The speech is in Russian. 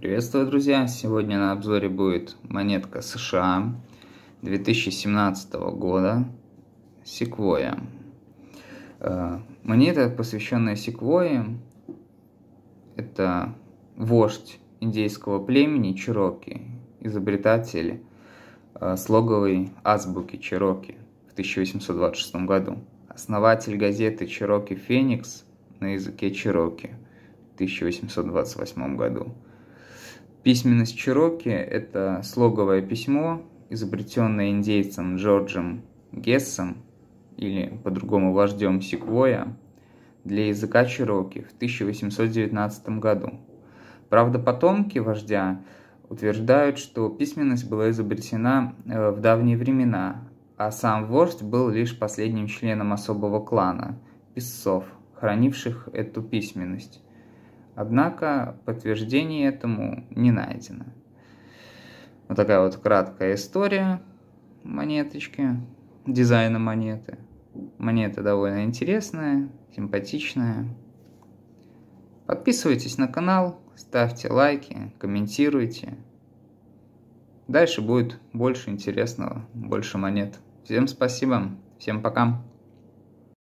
Приветствую, друзья! Сегодня на обзоре будет монетка США 2017 года Секвоя. Э, монета, посвященная Секвое, это вождь индейского племени Чироки, изобретатель э, слоговой азбуки Чироки в 1826 году, основатель газеты Чироки Феникс на языке Чироки в 1828 году – Письменность Чироки – это слоговое письмо, изобретенное индейцем Джорджем Гессом или по-другому вождем Секвоя для языка Чироки в 1819 году. Правда, потомки вождя утверждают, что письменность была изобретена э, в давние времена, а сам вождь был лишь последним членом особого клана – писцов, хранивших эту письменность. Однако подтверждение этому не найдено. Вот такая вот краткая история монеточки, дизайна монеты. Монета довольно интересная, симпатичная. Подписывайтесь на канал, ставьте лайки, комментируйте. Дальше будет больше интересного, больше монет. Всем спасибо, всем пока.